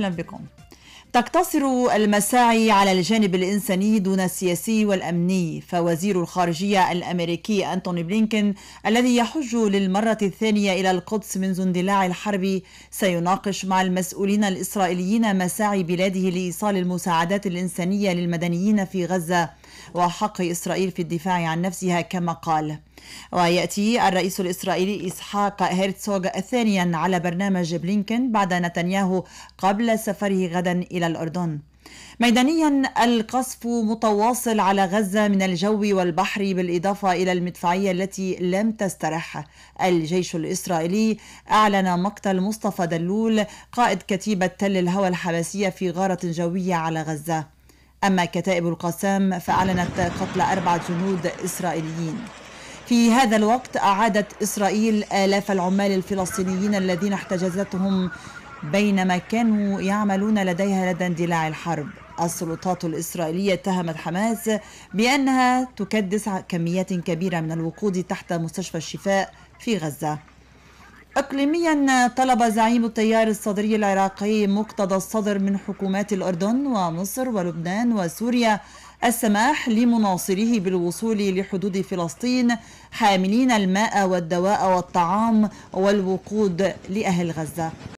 أهلا بكم تقتصر المساعي على الجانب الإنساني دون السياسي والأمني فوزير الخارجية الأمريكي أنتوني بلينكن الذي يحج للمرة الثانية إلى القدس منذ اندلاع الحرب سيناقش مع المسؤولين الإسرائيليين مساعي بلاده لإيصال المساعدات الإنسانية للمدنيين في غزة وحق إسرائيل في الدفاع عن نفسها كما قال ويأتي الرئيس الإسرائيلي إسحاق هيرتسوغ ثانيا على برنامج بلينكن بعد نتنياهو قبل سفره غدا إلى الأردن ميدانيا القصف متواصل على غزة من الجو والبحر بالإضافة إلى المدفعية التي لم تسترح الجيش الإسرائيلي أعلن مقتل مصطفى دلول قائد كتيبة تل الهوى الحماسية في غارة جوية على غزة أما كتائب القسام فأعلنت قتل أربعة جنود إسرائيليين في هذا الوقت أعادت إسرائيل آلاف العمال الفلسطينيين الذين احتجزتهم بينما كانوا يعملون لديها لدى اندلاع الحرب السلطات الإسرائيلية اتهمت حماس بأنها تكدس كميات كبيرة من الوقود تحت مستشفى الشفاء في غزة إقليميا طلب زعيم التيار الصدري العراقي مقتضى الصدر من حكومات الأردن ومصر ولبنان وسوريا السماح لمناصريه بالوصول لحدود فلسطين حاملين الماء والدواء والطعام والوقود لأهل غزة